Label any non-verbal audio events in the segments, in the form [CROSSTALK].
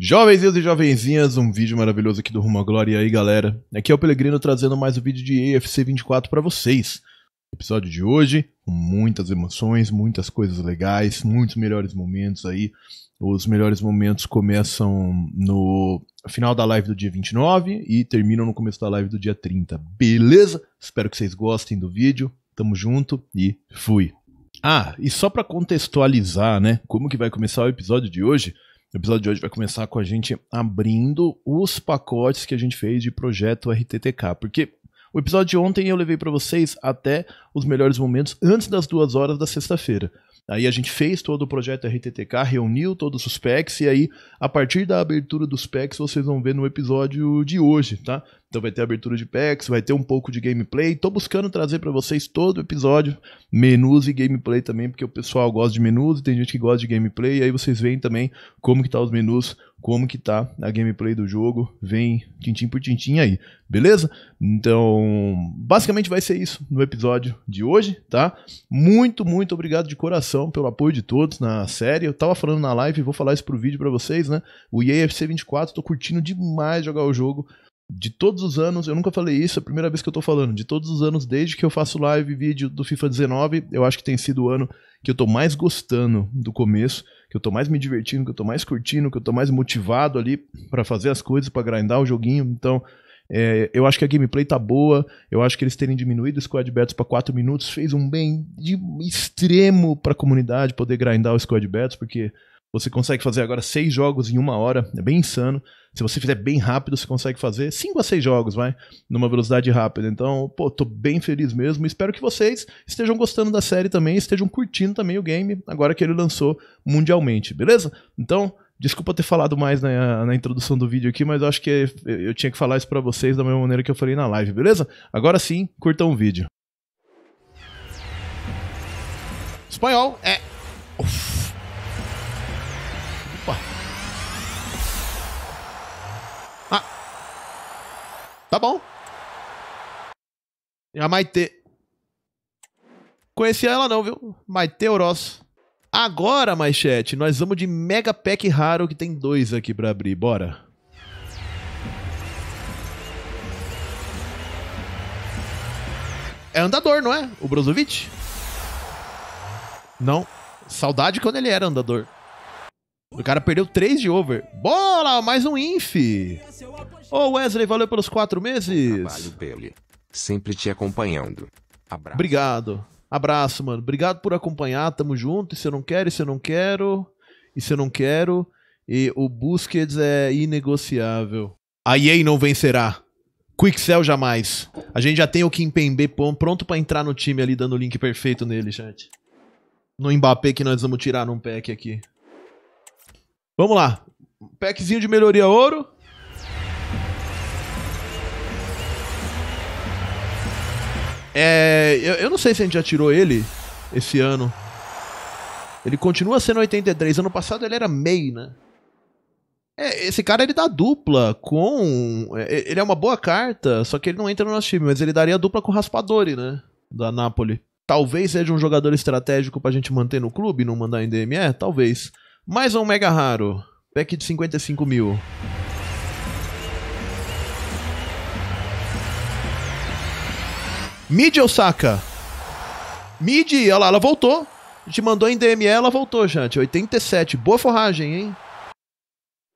Jovenzinhos e jovenzinhas, um vídeo maravilhoso aqui do Rumo à Glória. E aí, galera? Aqui é o Pelegrino trazendo mais um vídeo de AFC 24 para vocês. Episódio de hoje, com muitas emoções, muitas coisas legais, muitos melhores momentos aí. Os melhores momentos começam no final da live do dia 29 e terminam no começo da live do dia 30. Beleza? Espero que vocês gostem do vídeo. Tamo junto e fui. Ah, e só para contextualizar, né, como que vai começar o episódio de hoje, o episódio de hoje vai começar com a gente abrindo os pacotes que a gente fez de projeto RTTK, porque o episódio de ontem eu levei para vocês até os melhores momentos antes das duas horas da sexta-feira. Aí a gente fez todo o projeto RTTK, reuniu todos os packs, e aí, a partir da abertura dos packs, vocês vão ver no episódio de hoje, tá? Então vai ter abertura de packs, vai ter um pouco de gameplay. Tô buscando trazer para vocês todo o episódio, menus e gameplay também, porque o pessoal gosta de menus e tem gente que gosta de gameplay, e aí vocês veem também como que tá os menus como que tá a gameplay do jogo, vem tintim por tintim aí, beleza? Então, basicamente vai ser isso no episódio de hoje, tá? Muito, muito obrigado de coração pelo apoio de todos na série. Eu tava falando na live, vou falar isso pro vídeo para vocês, né? O EAFC 24, tô curtindo demais jogar o jogo de todos os anos, eu nunca falei isso, é a primeira vez que eu tô falando, de todos os anos, desde que eu faço live vídeo do FIFA 19, eu acho que tem sido o ano que eu tô mais gostando do começo, que eu tô mais me divertindo, que eu tô mais curtindo, que eu tô mais motivado ali para fazer as coisas, para grindar o joguinho, então... É, eu acho que a gameplay tá boa, eu acho que eles terem diminuído o squad battles para 4 minutos fez um bem de extremo para a comunidade poder grindar o squad battles, porque você consegue fazer agora seis jogos em uma hora, é bem insano. Se você fizer bem rápido, você consegue fazer cinco a seis jogos, vai, numa velocidade rápida. Então, pô, tô bem feliz mesmo. Espero que vocês estejam gostando da série também, estejam curtindo também o game, agora que ele lançou mundialmente, beleza? Então, desculpa ter falado mais na, na introdução do vídeo aqui, mas eu acho que eu tinha que falar isso pra vocês da mesma maneira que eu falei na live, beleza? Agora sim, curtam o vídeo. Espanhol é. Uf. Tá bom. E a Maite. Conhecia ela não, viu? Maite Oroz. Agora, Manchete, nós vamos de Mega Pack Raro, que tem dois aqui para abrir. Bora. É andador, não é? O Brozovic? Não. Saudade quando ele era andador. O cara perdeu 3 de over. Bola, mais um inf. Ô oh, Wesley, valeu pelos 4 meses. Valeu, Pele. Sempre te acompanhando. Abraço. Obrigado. Abraço, mano. Obrigado por acompanhar. Tamo junto. E se eu não quero, e se eu não quero, e se eu não quero. E o Busquets é inegociável. A EA não vencerá. Quickcell jamais. A gente já tem o Kim Pembe pronto para entrar no time ali, dando o link perfeito nele, gente. No Mbappé que nós vamos tirar num pack aqui. Vamos lá. packzinho de melhoria ouro. É, eu, eu, não sei se a gente já tirou ele esse ano. Ele continua sendo 83. Ano passado ele era MEI, né? É, esse cara ele dá dupla com. É, é, ele é uma boa carta, só que ele não entra no nosso time, mas ele daria dupla com o Raspadori, né? Da Napoli. Talvez seja um jogador estratégico pra gente manter no clube, não mandar em DME? Talvez. Mais um mega raro. Pack de 55 mil. Mid Osaka. Mid, olha lá, ela voltou. A gente mandou em DME, ela voltou, gente. 87. Boa forragem, hein?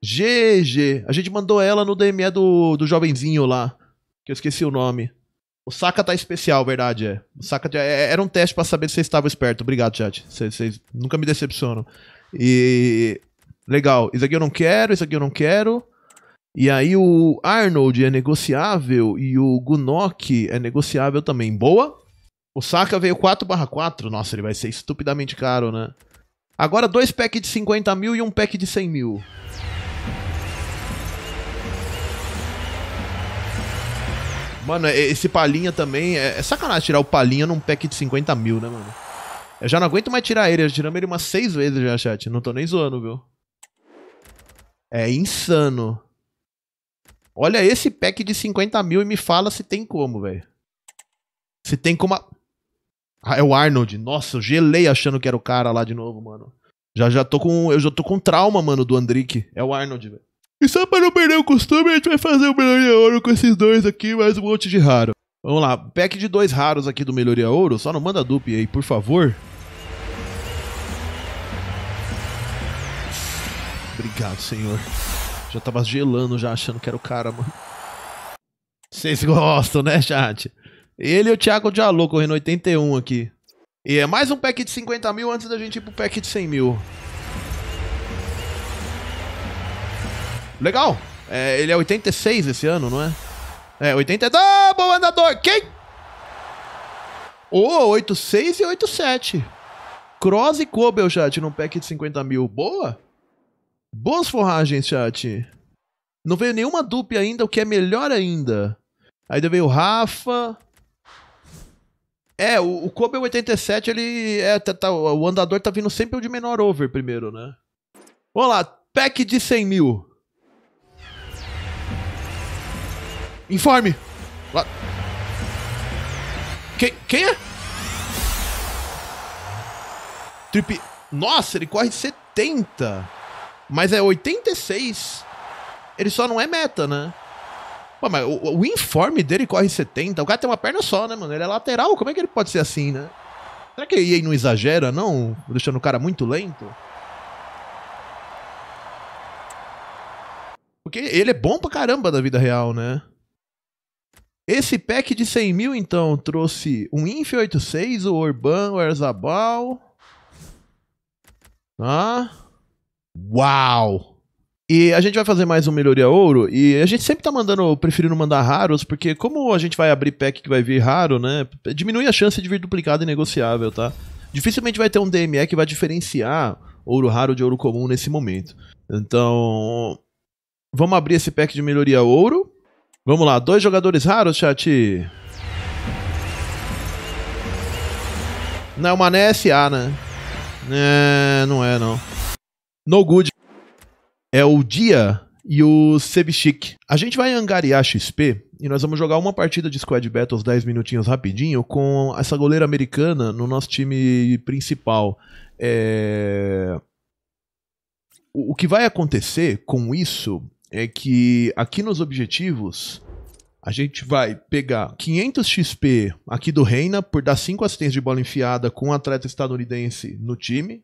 GG. A gente mandou ela no DME do, do jovenzinho lá. Que eu esqueci o nome. O Saka tá especial, verdade, é. O Saka é, era um teste para saber se vocês estavam esperto. Obrigado, chat. Vocês nunca me decepcionam. E. Legal, isso aqui eu não quero, isso aqui eu não quero. E aí o Arnold é negociável e o Gunok é negociável também. Boa. O Saka veio 4/4. Nossa, ele vai ser estupidamente caro, né? Agora dois packs de 50 mil e um pack de 100 mil. Mano, esse Palinha também... É, é, sacanagem tirar o Palinha num pack de 50 mil, né, mano? Eu já não aguento mais tirar ele, já tiramos ele umas seis vezes já, chat. Não tô nem zoando, viu? É insano. Olha esse pack de 50 mil e me fala se tem como, velho. Se tem como... A... Ah, é o Arnold. Nossa, eu gelei achando que era o cara lá de novo, mano. Já já tô com... Eu já tô com trauma, mano, do Andrick. É o Arnold, velho. E só para não perder o costume, a gente vai fazer o melhoria ouro com esses dois aqui, mais um monte de raro. Vamos lá, pack de dois raros aqui do melhoria ouro. Só não manda dupe aí, por favor. Obrigado, Senhor. Já tava gelando, já achando que era o cara, mano. Vocês gostam, né, chat? Ele e o Thiago Diallo correndo 81 aqui. E é mais um pack de 50 mil antes da gente ir pro pack de 100 mil. Legal. É, ele é 86 esse ano, não é? É, 80... Bom andador! Quem? Ô, oh, 86 e 87. Cross e Kobel, chat, num pack de 50 mil. Boa! Boas forragens, chat. Não veio nenhuma dupla ainda, o que é melhor ainda. Ainda veio o Rafa. É, o, o Kobe 87, ele. É, tá, tá, o andador tá vindo sempre o de menor over primeiro, né? Vamos lá, pack de 100 mil. Informe! Lá. Quem, quem é? Trip. Nossa, ele corre 70. Mas é 86. Ele só não é meta, né? Pô, mas o, o, informe dele corre 70. O cara tem uma perna só, né, mano? Ele é lateral. Como é que ele pode ser assim, né? Será que ele não exagera, não? Deixando o cara muito lento? Porque ele é bom pra caramba da vida real, né? Esse pack de 100 mil, então, trouxe um Inf 86, o Urban, o Erzabal. Tá? Uau! E a gente vai fazer mais um Melhoria Ouro e a gente sempre tá mandando, preferindo mandar raros, porque como a gente vai abrir pack que vai vir raro, né? Diminui a chance de vir duplicado e negociável, tá? Dificilmente vai ter um DME que vai diferenciar ouro raro de ouro comum nesse momento. Então, vamos abrir esse pack de melhoria ouro. Vamos lá, dois jogadores raros, chat. Não é uma NSA, né? É, não é não. No Good é o Dia e o Sebichik. A gente vai angariar XP e nós vamos jogar uma partida de Squad Battles 10 minutinhos rapidinho com essa goleira americana no nosso time principal. É... O que vai acontecer com isso é que aqui nos objetivos a gente vai pegar 500 XP aqui do Reina por dar 5 assistências de bola enfiada com um atleta estadunidense no time,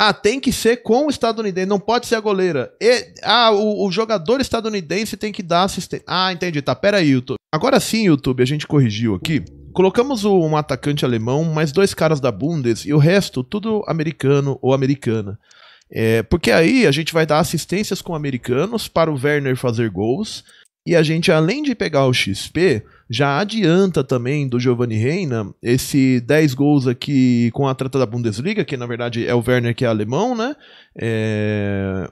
ah, tem que ser com o estadunidense, não pode ser a goleira. E, ah, o, o, jogador estadunidense tem que dar assistência. Ah, entendi, tá, pera aí, YouTube. Agora sim, YouTube, a gente corrigiu aqui. Colocamos um atacante alemão, mais dois caras da Bundes e o resto tudo americano ou americana. É, porque aí a gente vai dar assistências com americanos para o Werner fazer gols e a gente, além de pegar o XP, já adianta também do Giovanni Reina esse 10 gols aqui com a trata da Bundesliga, que na verdade é o Werner que é alemão, né? É...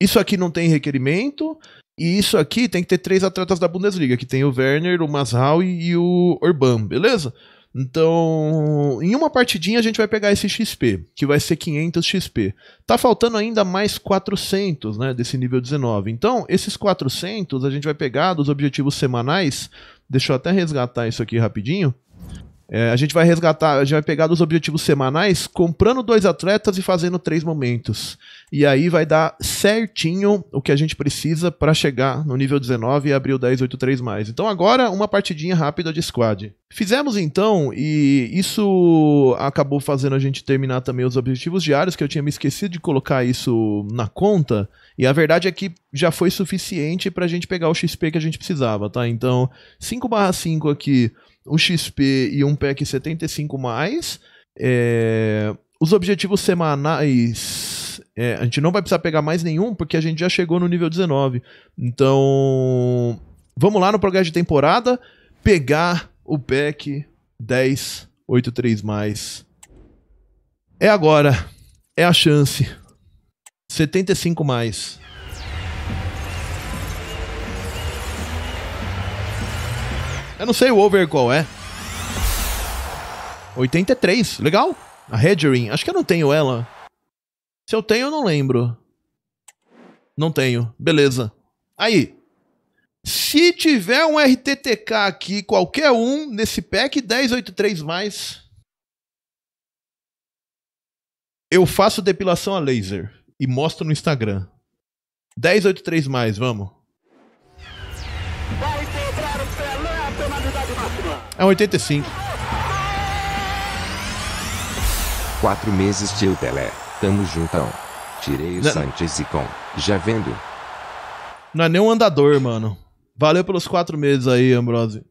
Isso aqui não tem requerimento, e isso aqui tem que ter três atletas da Bundesliga, que tem o Werner, o Masral e o Urban, beleza? Então, em uma partidinha a gente vai pegar esse XP, que vai ser 500 XP. Tá faltando ainda mais 400, né, desse nível 19. Então, esses 400 a gente vai pegar dos objetivos semanais. Deixa eu até resgatar isso aqui rapidinho. É, a gente vai resgatar, a gente vai pegar dos objetivos semanais, comprando dois atletas e fazendo três momentos. E aí vai dar certinho o que a gente precisa para chegar no nível 19 e abrir o 1083 mais. Então agora uma partidinha rápida de squad. Fizemos então, e isso acabou fazendo a gente terminar também os objetivos diários, que eu tinha me esquecido de colocar isso na conta. E a verdade é que já foi suficiente para a gente pegar o XP que a gente precisava, tá? Então, 5/5 aqui um XP e um pack 75 mais. É, os objetivos semanais. É, a gente não vai precisar pegar mais nenhum, porque a gente já chegou no nível 19. Então. Vamos lá no progresso de temporada. Pegar o pack 10, 83 mais. É agora. É a chance. 75 mais. Eu não sei o over qual é. 83, legal. A Hedgerin, acho que eu não tenho ela. Se eu tenho, eu não lembro. Não tenho, beleza. Aí. Se tiver um RTTK aqui, qualquer um, nesse pack 1083 mais, eu faço depilação a laser e mostro no Instagram. 1083 mais, vamos. É um 85. Quatro meses tio Pelé, tamo juntão. Tirei o Não. e com, já vendo. Não é nem um andador, mano. Valeu pelos quatro meses aí, Ambrose.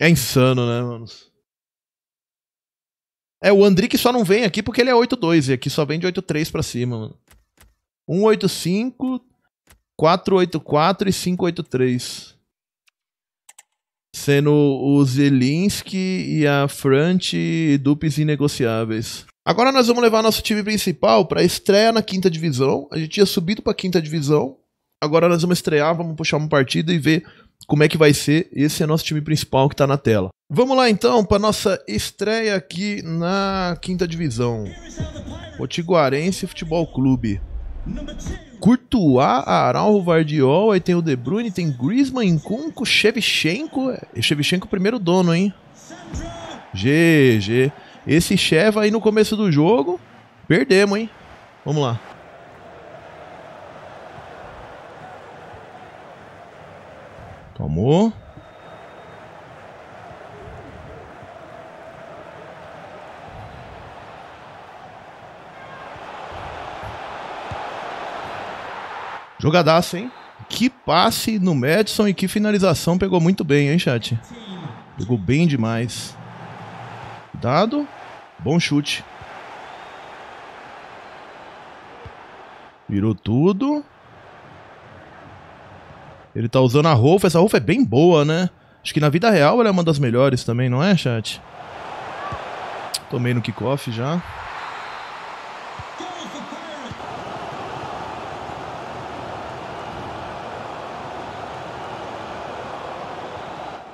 É insano, né, mano? É, o Andrick só não vem aqui porque ele é 8-2 e aqui só vem de 8-3 pra cima, mano. 185, 484 e 583 sendo o Zelinski e a Franti dupes inegociáveis. Agora nós vamos levar nosso time principal para a estreia na quinta divisão. A gente tinha subido para a quinta divisão. Agora nós vamos estrear, vamos puxar uma partida e ver como é que vai ser. Esse é nosso time principal que está na tela. Vamos lá então para nossa estreia aqui na quinta divisão. Potiguarense Futebol Clube. Courtois, Aral, Vardiol, aí tem o De Bruyne, tem Griezmann, Nkunku, Shevchenko. É, Shevchenko primeiro dono, hein? GG. Esse Sheva aí no começo do jogo, perdemos, hein? Vamos lá. Calmou. Jogadaço, hein? Que passe no Madison e que finalização pegou muito bem, hein, chat? Pegou bem demais. Cuidado. Bom chute. Virou tudo. Ele tá usando a roupa. Essa roupa é bem boa, né? Acho que na vida real ela é uma das melhores também, não é, chat? Tomei no kickoff já.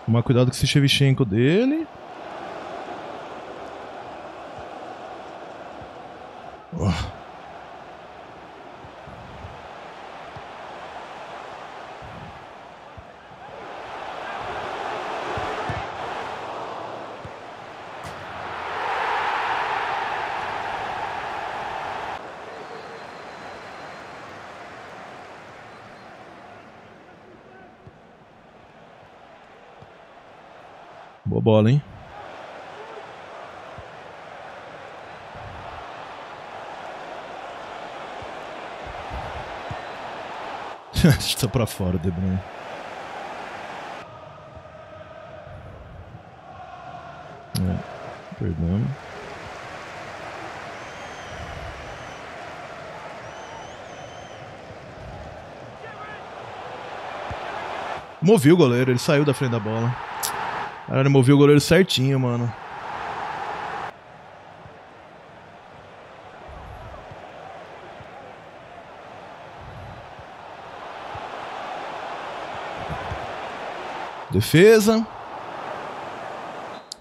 Tomar cuidado com esse Shevchenko dele. Boa bola, hein? [LAUGHS] Está para fora, De Bruyne. É, perdemos. Moviu o goleiro, ele saiu da frente da bola. Caralho, movi o goleiro certinho, mano. Defesa.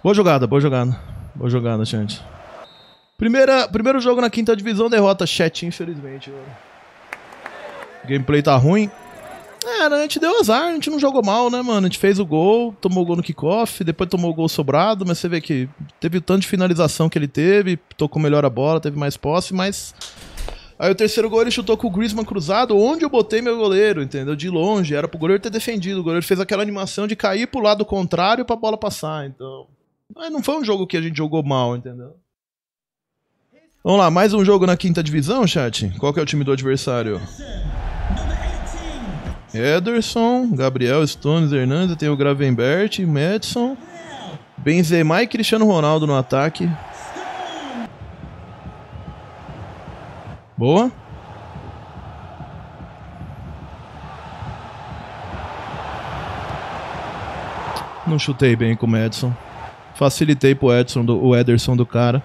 Boa jogada, boa jogada. Boa jogada, gente. Primeira, primeiro jogo na quinta divisão, derrota chat, infelizmente. Gameplay tá ruim. É, a gente deu azar, a gente não jogou mal, né, mano? A gente fez o gol, tomou o gol no kickoff, depois tomou o gol sobrado, mas você vê que teve o tanto de finalização que ele teve, tocou melhor a bola, teve mais posse, mas. Aí o terceiro gol ele chutou com o Griezmann cruzado, onde eu botei meu goleiro, entendeu? De longe, era pro goleiro ter defendido. O goleiro fez aquela animação de cair pro lado contrário pra bola passar, então. Mas não foi um jogo que a gente jogou mal, entendeu? Vamos lá, mais um jogo na quinta divisão, chat? Qual que é o time do adversário? Ederson, Gabriel Stones, Hernandes, tem o Gravenbert, Madison, Benzema e Cristiano Ronaldo no ataque. Boa. Não chutei bem com o Edson. Facilitei pro Edson, do, o Ederson do cara.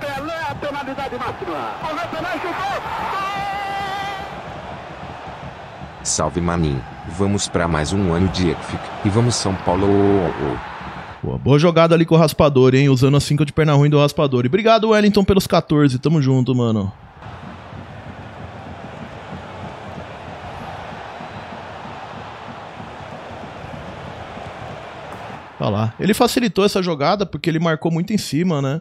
Pelé, penalidade máxima. Salve Manin, vamos para mais um ano de ECFIC e vamos São Paulo. Boa, boa jogada ali com o raspador, hein? Usando a 5 de perna ruim do raspador. E obrigado, Wellington, pelos 14. Tamo junto, mano. Olha tá lá. Ele facilitou essa jogada porque ele marcou muito em cima, né?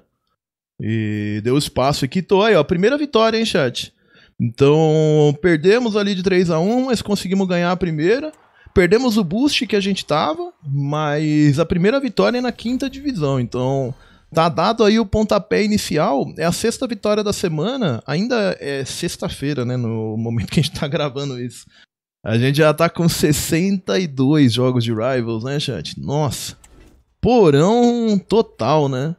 E deu espaço e quitou aí, ó. Primeira vitória, hein, chat? Então, perdemos ali de 3 a 1 mas conseguimos ganhar a primeira. Perdemos o boost que a gente tava, mas a primeira vitória é na quinta divisão. Então, tá dado aí o pontapé inicial. É a sexta vitória da semana. Ainda é sexta-feira, né? No momento que a gente tá gravando isso. A gente já tá com 62 jogos de Rivals, né, chat? Nossa. Porão total, né?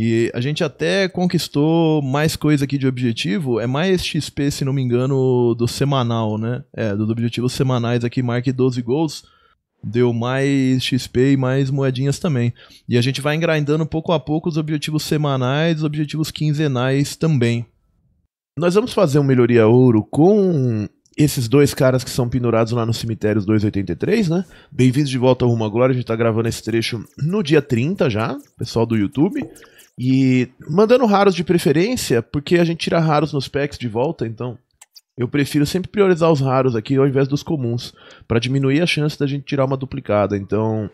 E a gente até conquistou mais coisa aqui de objetivo, é mais XP, se não me engano, do semanal, né? É, dos objetivos semanais aqui, marque 12 gols, deu mais XP e mais moedinhas também. E a gente vai engrandando pouco a pouco os objetivos semanais, os objetivos quinzenais também. Nós vamos fazer um melhoria ouro com esses dois caras que são pendurados lá no cemitério 283, né? Bem-vindos de volta ao Rumo Glória, a gente tá gravando esse trecho no dia 30 já, pessoal do YouTube. E mandando raros de preferência, porque a gente tira raros nos packs de volta, então eu prefiro sempre priorizar os raros aqui ao invés dos comuns, para diminuir a chance da gente tirar uma duplicada. Então,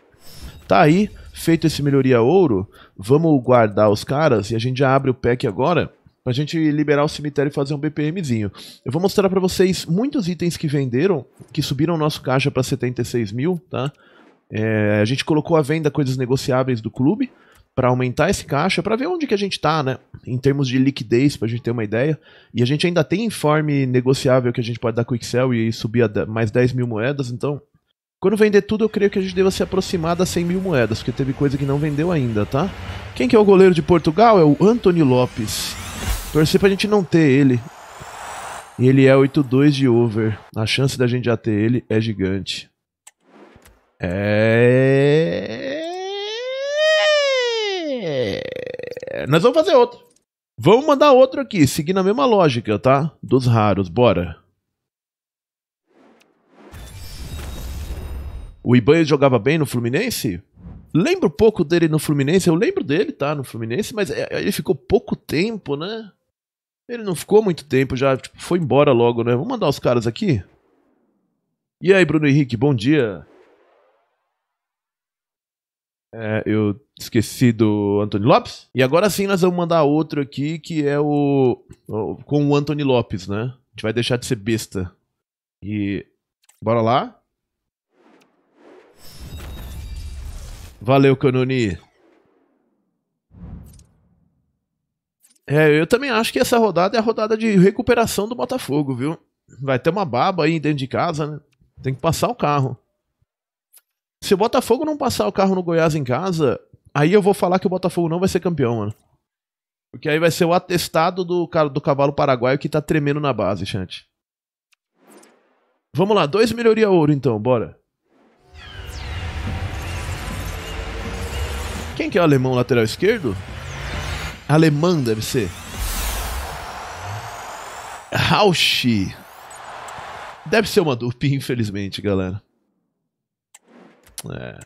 tá aí, feito esse melhoria ouro, vamos guardar os caras e a gente já abre o pack agora pra gente liberar o cemitério e fazer um BPMzinho. Eu vou mostrar para vocês muitos itens que venderam, que subiram o nosso caixa para 76 mil, tá? É, a gente colocou à venda coisas negociáveis do clube, para aumentar esse caixa, para ver onde que a gente está, né? Em termos de liquidez, para a gente ter uma ideia. E a gente ainda tem informe negociável que a gente pode dar com o Excel e subir mais 10 mil moedas, então. Quando vender tudo, eu creio que a gente deva se aproximar das 100 mil moedas, porque teve coisa que não vendeu ainda, tá? Quem que é o goleiro de Portugal? É o Anthony Lopes. Torcer a gente não ter ele. E ele é 8-2 de over. A chance da gente já ter ele é gigante. É. É, nós vamos fazer outro. Vamos mandar outro aqui, seguindo a mesma lógica, tá? Dos raros, bora. O Ibanez jogava bem no Fluminense? Lembro pouco dele no Fluminense, eu lembro dele, tá, no Fluminense, mas é, ele ficou pouco tempo, né? Ele não ficou muito tempo, já tipo, foi embora logo, né? Vamos mandar os caras aqui? E aí, Bruno Henrique, bom dia. É, eu esqueci do Antônio Lopes. E agora sim nós vamos mandar outro aqui que é o, o, com o Anthony Lopes, né? A gente vai deixar de ser besta. E bora lá? Valeu, Canoni. É, eu também acho que essa rodada é a rodada de recuperação do Botafogo, viu? Vai ter uma baba aí dentro de casa, né? Tem que passar o carro. Se o Botafogo não passar o carro no Goiás em casa, aí eu vou falar que o Botafogo não vai ser campeão, mano. Porque aí vai ser o atestado do, do cavalo paraguaio que tá tremendo na base, Chante. Vamos lá, dois melhoria ouro então, bora. Quem que é o alemão lateral esquerdo? Alemão deve ser. Rausch. Deve ser uma dupla, [LAUGHS] infelizmente, galera. É...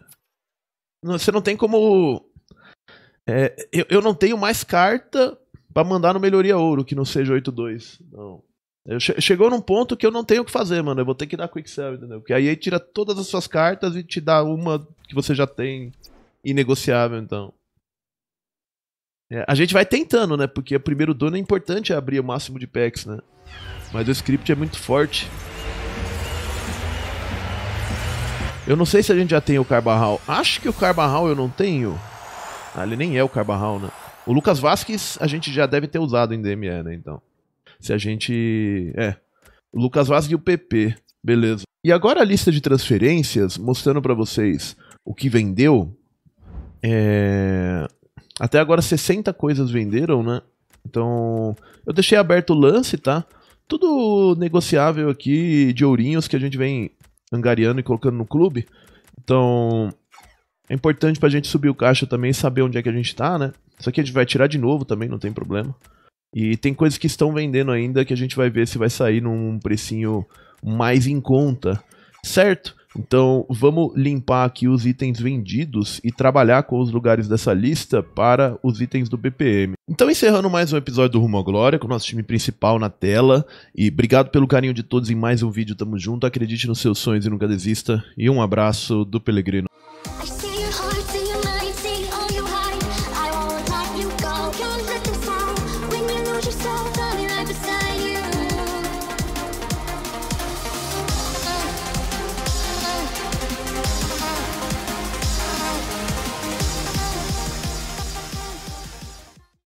Você não tem como. É, eu, eu não tenho mais carta para mandar no Melhoria Ouro que não seja 8-2. Não. Che chegou num ponto que eu não tenho o que fazer, mano. Eu vou ter que dar Quick Sell, entendeu? Porque aí ele tira todas as suas cartas e te dá uma que você já tem inegociável, então. É, a gente vai tentando, né? Porque o primeiro dono é importante é abrir o máximo de packs, né? Mas o script é muito forte. Eu não sei se a gente já tem o Carbarral. Acho que o Carbarral eu não tenho. Ah, ele nem é o Carbarral, né? O Lucas Vasquez a gente já deve ter usado em DME, né? Então. Se a gente. É. O Lucas Vasquez e o PP. Beleza. E agora a lista de transferências, mostrando para vocês o que vendeu. É... Até agora 60 coisas venderam, né? Então, eu deixei aberto o lance, tá? Tudo negociável aqui de ourinhos que a gente vem angariando e colocando no clube. Então, é importante pra gente subir o caixa também e saber onde é que a gente tá, né? Isso aqui a gente vai tirar de novo também, não tem problema. E tem coisas que estão vendendo ainda que a gente vai ver se vai sair num precinho mais em conta, certo? Então, vamos limpar aqui os itens vendidos e trabalhar com os lugares dessa lista para os itens do BPM. Então, encerrando mais um episódio do Rumo à Glória, com o nosso time principal na tela. E obrigado pelo carinho de todos em mais um vídeo. Tamo junto, acredite nos seus sonhos e nunca desista. E um abraço do Pelegrino.